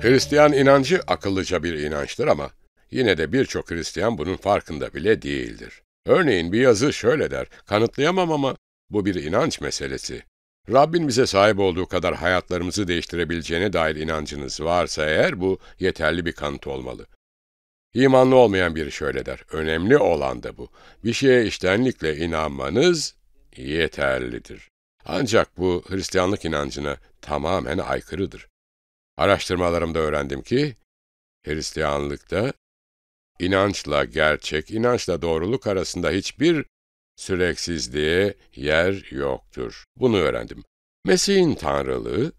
Hristiyan inancı akıllıca bir inançtır ama yine de birçok Hristiyan bunun farkında bile değildir. Örneğin bir yazı şöyle der, kanıtlayamam ama bu bir inanç meselesi. Rabbin bize sahip olduğu kadar hayatlarımızı değiştirebileceğine dair inancınız varsa eğer bu yeterli bir kanıt olmalı. İmanlı olmayan biri şöyle der, önemli olan da bu. Bir şeye iştenlikle inanmanız yeterlidir. Ancak bu Hristiyanlık inancına tamamen aykırıdır. Araştırmalarımda öğrendim ki, Hristiyanlıkta inançla gerçek, inançla doğruluk arasında hiçbir Süreksizliğe yer yoktur. Bunu öğrendim. Mesih'in tanrılığı,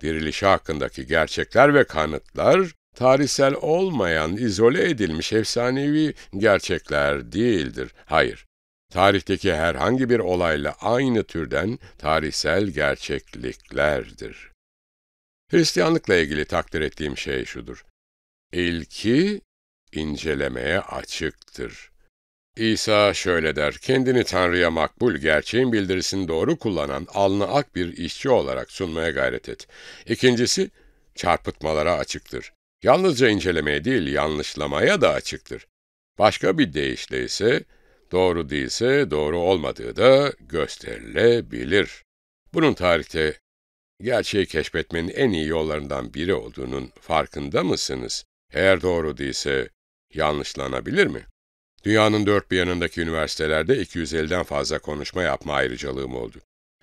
dirilişi hakkındaki gerçekler ve kanıtlar, tarihsel olmayan, izole edilmiş efsanevi gerçekler değildir. Hayır, tarihteki herhangi bir olayla aynı türden tarihsel gerçekliklerdir. Hristiyanlıkla ilgili takdir ettiğim şey şudur. İlki incelemeye açıktır. İsa şöyle der, kendini Tanrı'ya makbul, gerçeğin bildirisini doğru kullanan, alnı ak bir işçi olarak sunmaya gayret et. İkincisi, çarpıtmalara açıktır. Yalnızca incelemeye değil, yanlışlamaya da açıktır. Başka bir deyişle ise, doğru değilse doğru olmadığı da gösterilebilir. Bunun tarihte gerçeği keşfetmenin en iyi yollarından biri olduğunun farkında mısınız? Eğer doğru değilse yanlışlanabilir mi? Dünyanın dört bir yanındaki üniversitelerde 250'den fazla konuşma yapma ayrıcalığım oldu.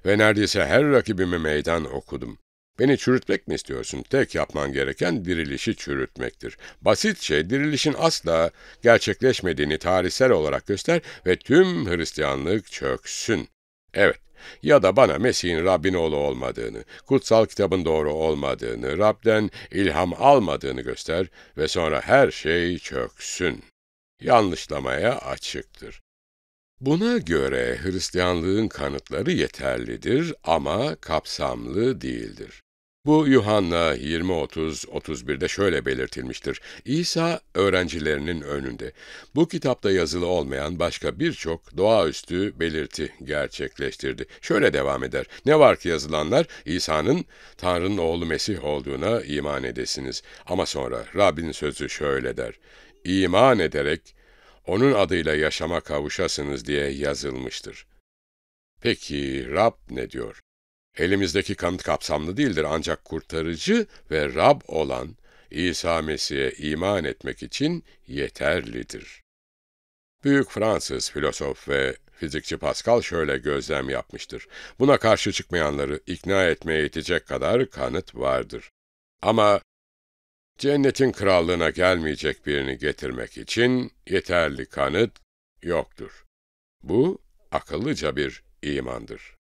Ve neredeyse her rakibimi meydan okudum. Beni çürütmek mi istiyorsun? Tek yapman gereken dirilişi çürütmektir. Basit şey dirilişin asla gerçekleşmediğini tarihsel olarak göster ve tüm Hristiyanlık çöksün. Evet, ya da bana Mesih'in Rabbin oğlu olmadığını, kutsal kitabın doğru olmadığını, Rab'den ilham almadığını göster ve sonra her şey çöksün yanlışlamaya açıktır. Buna göre Hristiyanlığın kanıtları yeterlidir ama kapsamlı değildir. Bu Yuhanna 20-30-31'de şöyle belirtilmiştir. İsa öğrencilerinin önünde. Bu kitapta yazılı olmayan başka birçok doğaüstü belirti gerçekleştirdi. Şöyle devam eder. Ne var ki yazılanlar İsa'nın Tanrı'nın oğlu Mesih olduğuna iman edesiniz. Ama sonra Rabbin sözü şöyle der iman ederek onun adıyla yaşama kavuşasınız diye yazılmıştır. Peki Rab ne diyor? Elimizdeki kanıt kapsamlı değildir ancak kurtarıcı ve Rab olan İsa Mesih'e iman etmek için yeterlidir. Büyük Fransız filozof ve fizikçi Pascal şöyle gözlem yapmıştır. Buna karşı çıkmayanları ikna etmeye yetecek kadar kanıt vardır. Ama Cennetin krallığına gelmeyecek birini getirmek için yeterli kanıt yoktur. Bu akıllıca bir imandır.